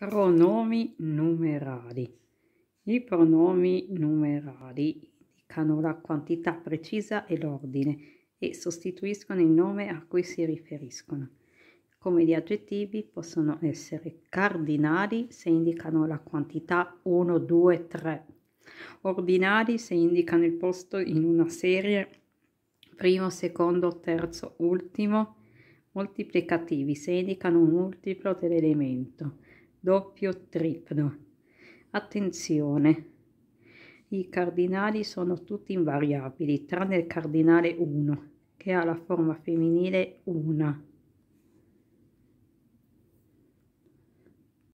Pronomi numerali. I pronomi numerali indicano la quantità precisa e l'ordine e sostituiscono il nome a cui si riferiscono. Come gli aggettivi possono essere cardinali se indicano la quantità 1, 2, 3, ordinali se indicano il posto in una serie primo, secondo, terzo, ultimo, moltiplicativi se indicano un multiplo dell'elemento doppio tripno. attenzione i cardinali sono tutti invariabili tranne il cardinale 1 che ha la forma femminile 1